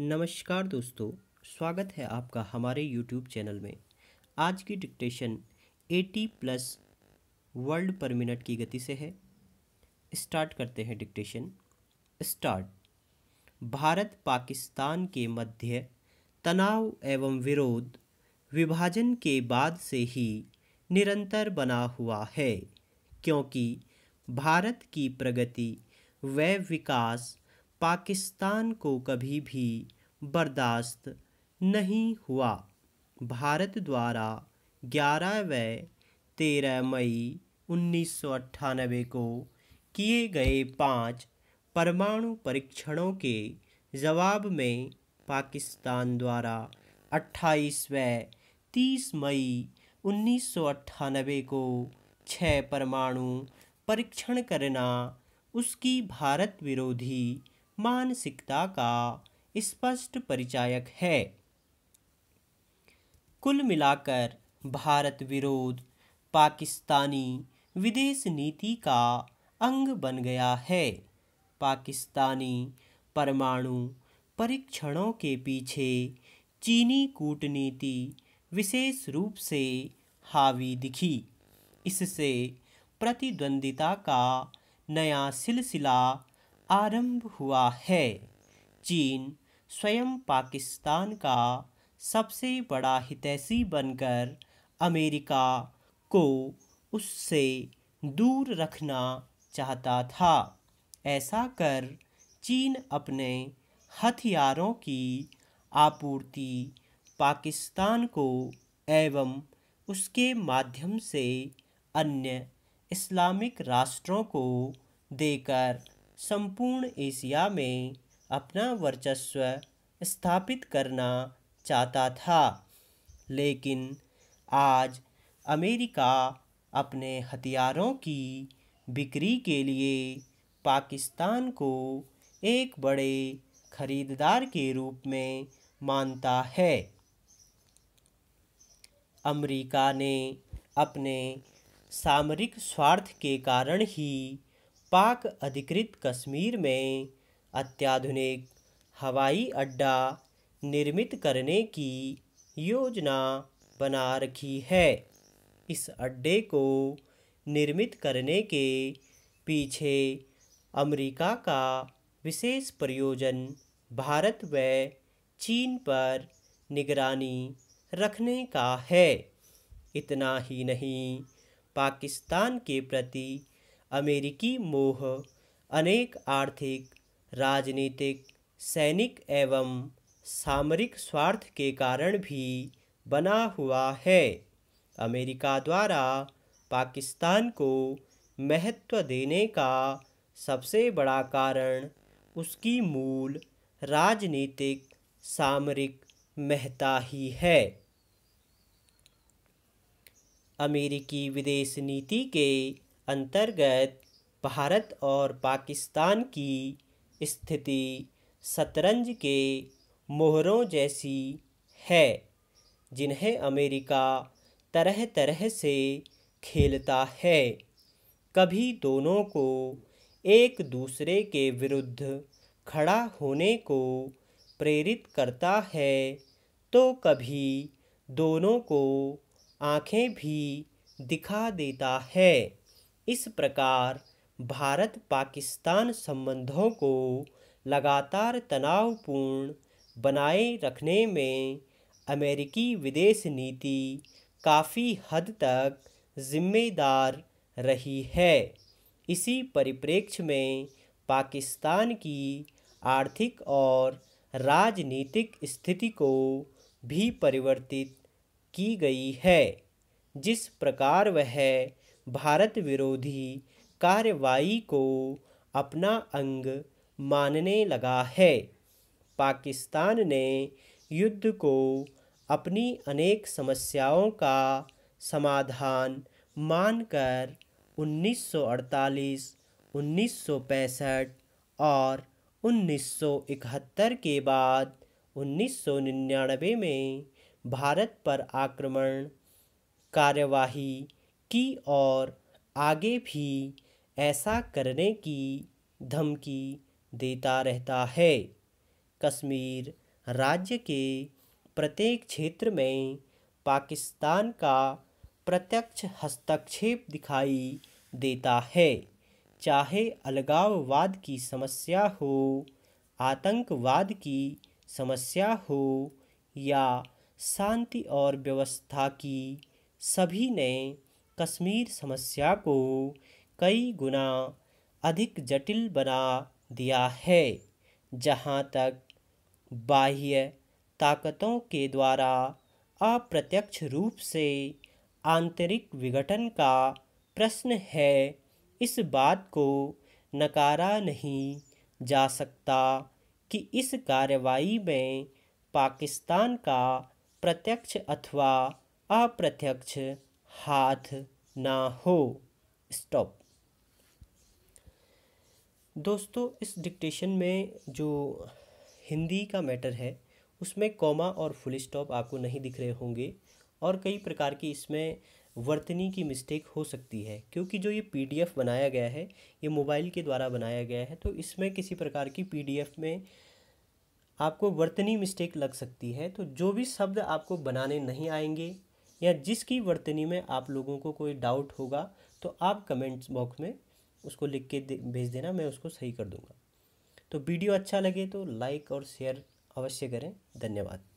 नमस्कार दोस्तों स्वागत है आपका हमारे यूट्यूब चैनल में आज की डिक्टेशन 80 प्लस वर्ल्ड पर मिनट की गति से है स्टार्ट करते हैं डिक्टेशन स्टार्ट भारत पाकिस्तान के मध्य तनाव एवं विरोध विभाजन के बाद से ही निरंतर बना हुआ है क्योंकि भारत की प्रगति व विकास पाकिस्तान को कभी भी बर्दाश्त नहीं हुआ भारत द्वारा ग्यारह व तेरह मई उन्नीस को किए गए पाँच परमाणु परीक्षणों के जवाब में पाकिस्तान द्वारा 28 व 30 मई उन्नीस को छः परमाणु परीक्षण करना उसकी भारत विरोधी मानसिकता का स्पष्ट परिचायक है कुल मिलाकर भारत विरोध पाकिस्तानी विदेश नीति का अंग बन गया है पाकिस्तानी परमाणु परीक्षणों के पीछे चीनी कूटनीति विशेष रूप से हावी दिखी इससे प्रतिद्वंदिता का नया सिलसिला आरंभ हुआ है चीन स्वयं पाकिस्तान का सबसे बड़ा हितैषी बनकर अमेरिका को उससे दूर रखना चाहता था ऐसा कर चीन अपने हथियारों की आपूर्ति पाकिस्तान को एवं उसके माध्यम से अन्य इस्लामिक राष्ट्रों को देकर संपूर्ण एशिया में अपना वर्चस्व स्थापित करना चाहता था लेकिन आज अमेरिका अपने हथियारों की बिक्री के लिए पाकिस्तान को एक बड़े खरीददार के रूप में मानता है अमेरिका ने अपने सामरिक स्वार्थ के कारण ही पाक अधिकृत कश्मीर में अत्याधुनिक हवाई अड्डा निर्मित करने की योजना बना रखी है इस अड्डे को निर्मित करने के पीछे अमेरिका का विशेष प्रयोजन भारत व चीन पर निगरानी रखने का है इतना ही नहीं पाकिस्तान के प्रति अमेरिकी मोह अनेक आर्थिक राजनीतिक सैनिक एवं सामरिक स्वार्थ के कारण भी बना हुआ है अमेरिका द्वारा पाकिस्तान को महत्व देने का सबसे बड़ा कारण उसकी मूल राजनीतिक सामरिक महता ही है अमेरिकी विदेश नीति के अंतर्गत भारत और पाकिस्तान की स्थिति शतरंज के मोहरों जैसी है जिन्हें अमेरिका तरह तरह से खेलता है कभी दोनों को एक दूसरे के विरुद्ध खड़ा होने को प्रेरित करता है तो कभी दोनों को आंखें भी दिखा देता है इस प्रकार भारत पाकिस्तान संबंधों को लगातार तनावपूर्ण बनाए रखने में अमेरिकी विदेश नीति काफ़ी हद तक जिम्मेदार रही है इसी परिप्रेक्ष्य में पाकिस्तान की आर्थिक और राजनीतिक स्थिति को भी परिवर्तित की गई है जिस प्रकार वह भारत विरोधी कार्रवाई को अपना अंग मानने लगा है पाकिस्तान ने युद्ध को अपनी अनेक समस्याओं का समाधान मानकर 1948, 1965 और 1971 के बाद 1999 में भारत पर आक्रमण कार्यवाही की और आगे भी ऐसा करने की धमकी देता रहता है कश्मीर राज्य के प्रत्येक क्षेत्र में पाकिस्तान का प्रत्यक्ष हस्तक्षेप दिखाई देता है चाहे अलगाववाद की समस्या हो आतंकवाद की समस्या हो या शांति और व्यवस्था की सभी ने कश्मीर समस्या को कई गुना अधिक जटिल बना दिया है जहाँ तक बाह्य ताकतों के द्वारा अप्रत्यक्ष रूप से आंतरिक विघटन का प्रश्न है इस बात को नकारा नहीं जा सकता कि इस कार्रवाई में पाकिस्तान का प्रत्यक्ष अथवा अप्रत्यक्ष हाथ ना हो स्टॉप दोस्तों इस डिक्टेशन में जो हिंदी का मैटर है उसमें कॉमा और फुल स्टॉप आपको नहीं दिख रहे होंगे और कई प्रकार की इसमें वर्तनी की मिस्टेक हो सकती है क्योंकि जो ये पीडीएफ बनाया गया है ये मोबाइल के द्वारा बनाया गया है तो इसमें किसी प्रकार की पीडीएफ में आपको वर्तनी मिस्टेक लग सकती है तो जो भी शब्द आपको बनाने नहीं आएंगे या जिसकी वर्तनी में आप लोगों को कोई डाउट होगा तो आप कमेंट्स बॉक्स में उसको लिख के दे, भेज देना मैं उसको सही कर दूँगा तो वीडियो अच्छा लगे तो लाइक और शेयर अवश्य करें धन्यवाद